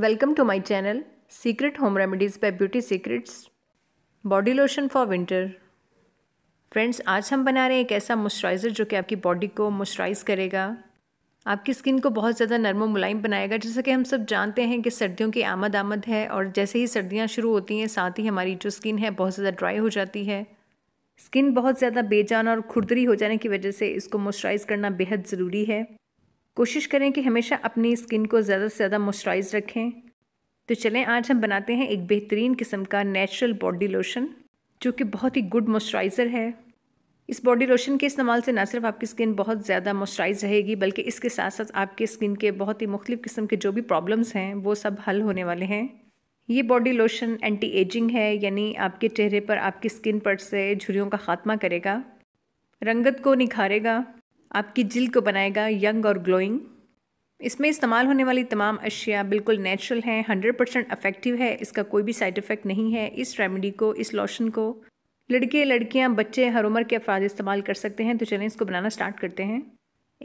welcome to my channel secret home remedies by beauty secrets body lotion for winter friends आज हम बना रहे हैं एक ऐसा मॉइस्चराइज़र जो कि आपकी बॉडी को मॉइस्चराइज़ करेगा आपकी स्किन को बहुत ज़्यादा नरम मुलायम बनाएगा जैसे कि हम सब जानते हैं कि सर्दियों की आमद आमद है और जैसे ही सर्दियाँ शुरू होती हैं साथ ही हमारी जो स्किन है बहुत ज़्यादा ड्राई हो जाती है स्किन बहुत ज़्यादा बेजान और खुरदरी हो जाने की वजह से इसको मॉइस्चराइज़ करना बेहद ज़रूरी है कोशिश करें कि हमेशा अपनी स्किन को ज़्यादा से ज़्यादा मॉइस्चराइज रखें तो चलें आज हम बनाते हैं एक बेहतरीन किस्म का नेचुरल बॉडी लोशन जो कि बहुत ही गुड मॉइस्चराइज़र है इस बॉडी लोशन के इस्तेमाल से ना सिर्फ आपकी स्किन बहुत ज़्यादा मॉइस्चराइज रहेगी बल्कि इसके साथ साथ आपके स्किन के बहुत ही मुख्तु किस्म के जो भी प्रॉब्लम्स हैं वो सब हल होने वाले हैं ये बॉडी लोशन एंटी एजिंग है यानी आपके चेहरे पर आपकी स्किन पर से झुरियों का ख़ात्मा करेगा रंगत को निखारेगा आपकी जिल्द को बनाएगा यंग और ग्लोइंग इसमें इस्तेमाल होने वाली तमाम अशिया बिल्कुल नेचुरल हैं हंड्रेड परसेंट अफेक्टिव है इसका कोई भी साइड इफ़ेक्ट नहीं है इस रेमेडी को इस लोशन को लड़के लड़कियां बच्चे हर उम्र के अफराद इस्तेमाल कर सकते हैं तो चलें इसको बनाना स्टार्ट करते हैं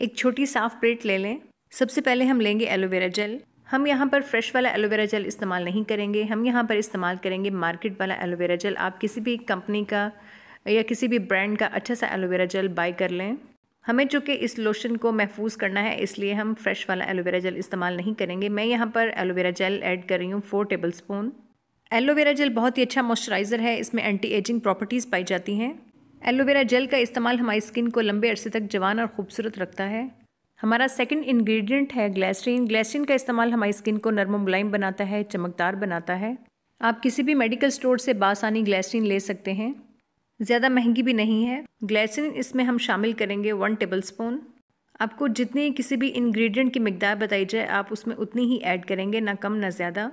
एक छोटी साफ प्लेट ले लें सबसे पहले हम लेंगे एलोवेरा जेल हम यहाँ पर फ्रेश वाला एलोवेरा जेल इस्तेमाल नहीं करेंगे हम यहाँ पर इस्तेमाल करेंगे मार्केट वाला एलोवेरा जेल आप किसी भी कंपनी का या किसी भी ब्रांड का अच्छा सा एलोवेरा जेल बाय कर लें हमें चूँकि इस लोशन को महफूज करना है इसलिए हम फ्रेश वाला एलोवेरा जेल इस्तेमाल नहीं करेंगे मैं यहाँ पर एलोवेरा जेल ऐड कर रही हूँ four tablespoon aloe vera gel बहुत ही अच्छा मॉइस्चराइज़र है इसमें एंटी एजिंग प्रॉपर्टीज़ पाई जाती हैं एलोवेरा जेल का इस्तेमाल हमारी स्किन को लंबे अरसे तक जवान और खूबसूरत रखता है हमारा सेकंड इंग्रेडिएंट है ग्लैसरीन ग्लैसरीन का इस्तेमाल हमारी स्किन को नरम मुलायम बनाता है चमकदार बनाता है आप किसी भी मेडिकल स्टोर से बासानी ग्लैसरीन ले सकते हैं ज़्यादा महंगी भी नहीं है ग्लाइसिन इसमें हम शामिल करेंगे वन टेबल स्पून आपको जितनी किसी भी इंग्रेडिएंट की मकदार बताई जाए आप उसमें उतनी ही ऐड करेंगे ना कम ना ज़्यादा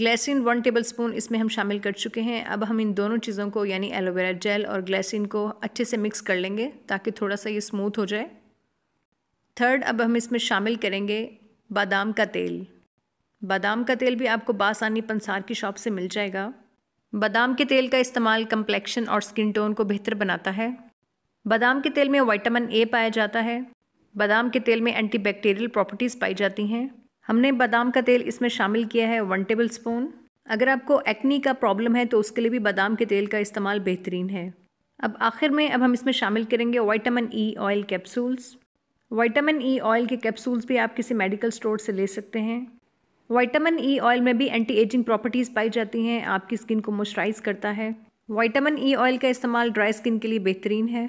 ग्लाइसिन वन टेबल स्पून इसमें हम शामिल कर चुके हैं अब हम इन दोनों चीज़ों को यानी एलोवेरा जेल और ग्लाइसिन को अच्छे से मिक्स कर लेंगे ताकि थोड़ा सा ये स्मूथ हो जाए थर्ड अब हम इसमें शामिल करेंगे बादाम का तेल बादाम का तेल भी आपको बासानी पंसार की शॉप से मिल जाएगा बादाम के तेल का इस्तेमाल कम्प्लेक्शन और स्किन टोन को बेहतर बनाता है बादाम के तेल में वाइटामिन ए पाया जाता है बादाम के तेल में एंटीबैक्टीरियल प्रॉपर्टीज़ पाई जाती हैं हमने बादाम का तेल इसमें शामिल किया है वन टेबल स्पून अगर आपको एक्नी का प्रॉब्लम है तो उसके लिए भी बादाम के तेल का इस्तेमाल बेहतरीन है अब आखिर में अब हम इसमें शामिल करेंगे vitamin E oil capsules vitamin E oil के कैप्सूल्स भी आप किसी मेडिकल स्टोर से ले सकते हैं वाइटामिन ई ऑयल में भी एंटी एजिंग प्रॉपर्टीज़ पाई जाती हैं आपकी स्किन को मॉइस्चराइज करता है वाइटामिन ई ऑयल का इस्तेमाल ड्राई स्किन के लिए बेहतरीन है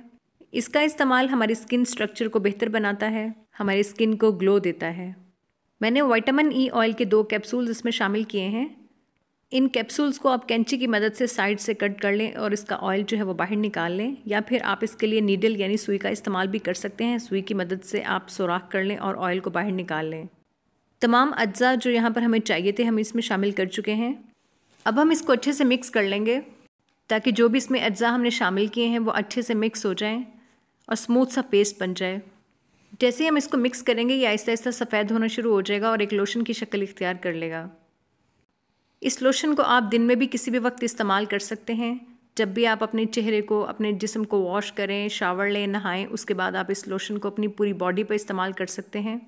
इसका इस्तेमाल हमारी स्किन स्ट्रक्चर को बेहतर बनाता है हमारी स्किन को ग्लो देता है मैंने वाइटामिन ई ऑयल के दो कैप्सूल्स इसमें शामिल किए हैं इन कैप्सूल्स को आप कैंची की मदद से साइड से कट कर लें और इसका ऑयल जो है वो बाहर निकाल लें या फिर आप इसके लिए नीडल यानी सुई का इस्तेमाल भी कर सकते हैं सुई की मदद से आप सुराख कर लें और ऑयल को बाहर निकाल लें तमाम अज्जा जो यहाँ पर हमें चाहिए थे हम इसमें शामिल कर चुके हैं अब हम इसको अच्छे से मिक्स कर लेंगे ताकि जो भी इसमें अज्जा हमने शामिल किए हैं वो अच्छे से मिक्स हो जाएँ और स्मूथ सा पेस्ट बन जाए जैसे ही हम इसको मिक्स करेंगे ये आहिस्ता आहिस्ता सफ़ेद होना शुरू हो जाएगा और एक लोशन की शक्ल इख्तियार कर लेगा इस लोशन को आप दिन में भी किसी भी वक्त इस्तेमाल कर सकते हैं जब भी आप अपने चेहरे को अपने जिसम को वॉश करें शावर लें नहाएं उसके बाद आप इस लोशन को अपनी पूरी बॉडी पर इस्तेमाल कर सकते हैं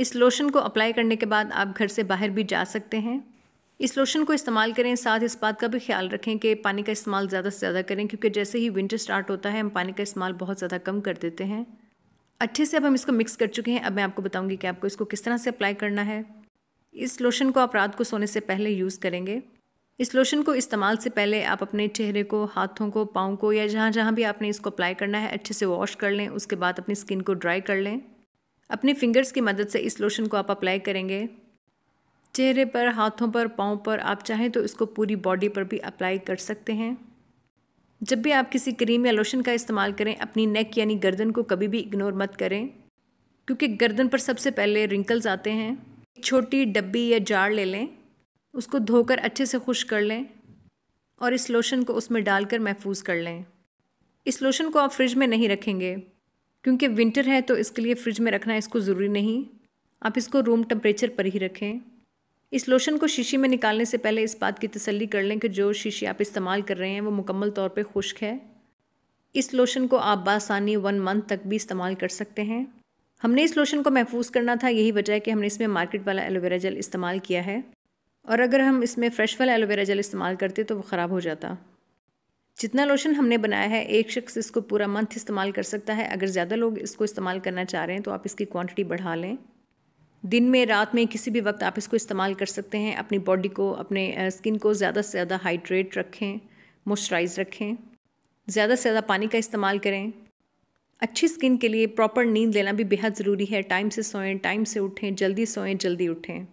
इस लोशन को अप्लाई करने के बाद आप घर से बाहर भी जा सकते हैं इस लोशन को इस्तेमाल करें साथ इस बात का भी ख्याल रखें कि पानी का इस्तेमाल ज़्यादा से ज़्यादा करें क्योंकि जैसे ही विंटर स्टार्ट होता है हम पानी का इस्तेमाल बहुत ज़्यादा कम कर देते हैं अच्छे से अब हम इसको मिक्स कर चुके हैं अब मैं आपको बताऊंगी कि आपको इसको किस तरह से अप्लाई करना है इस लोशन को आप रात को सोने से पहले यूज़ करेंगे इस लोशन को इस्तेमाल से पहले आप अपने चेहरे को हाथों को पाँव को या जहाँ जहाँ भी आपने इसको अप्लाई करना है अच्छे से वॉश कर लें उसके बाद अपनी स्किन को ड्राई कर लें अपने फिंगर्स की मदद से इस लोशन को आप अप्लाई करेंगे चेहरे पर हाथों पर पाँव पर आप चाहें तो इसको पूरी बॉडी पर भी अप्लाई कर सकते हैं जब भी आप किसी क्रीम या लोशन का इस्तेमाल करें अपनी नेक यानी गर्दन को कभी भी इग्नोर मत करें क्योंकि गर्दन पर सबसे पहले रिंकल्स आते हैं एक छोटी डब्बी या जार ले लें उसको धोकर अच्छे से खुश कर लें और इस लोशन को उसमें डालकर महफूज कर लें इस लोशन को आप फ्रिज में नहीं रखेंगे क्योंकि विंटर है तो इसके लिए फ्रिज में रखना इसको ज़रूरी नहीं आप इसको रूम टेम्परेचर पर ही रखें इस लोशन को शीशी में निकालने से पहले इस बात की तसल्ली कर लें कि जो शीशी आप इस्तेमाल कर रहे हैं वो मुकम्मल तौर पर खुश्क है इस लोशन को आप बासानी वन मंथ तक भी इस्तेमाल कर सकते हैं हमने इस लोशन को महफूज करना था यही वजह है कि हमने इसमें मार्केट वाला एलोवेरा जेल इस्तेमाल किया है और अगर हम इसमें फ्रेश वाला एलोवेरा जेल इस्तेमाल करते तो वो ख़राब हो जाता जितना लोशन हमने बनाया है एक शख्स इसको पूरा मंथ इस्तेमाल कर सकता है अगर ज़्यादा लोग इसको इस्तेमाल करना चाह रहे हैं तो आप इसकी क्वांटिटी बढ़ा लें दिन में रात में किसी भी वक्त आप इसको इस्तेमाल कर सकते हैं अपनी बॉडी को अपने स्किन को ज़्यादा से ज़्यादा हाइड्रेट रखें मॉइस्चराइज रखें ज़्यादा से ज़्यादा पानी का इस्तेमाल करें अच्छी स्किन के लिए प्रॉपर नींद लेना भी बेहद ज़रूरी है टाइम से सोएं टाइम से उठें जल्दी सोएं जल्दी उठें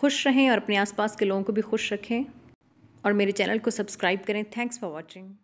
खुश रहें और अपने आसपास के लोगों को भी खुश रखें और मेरे चैनल को सब्सक्राइब करें थैंक्स फॉर वॉचिंग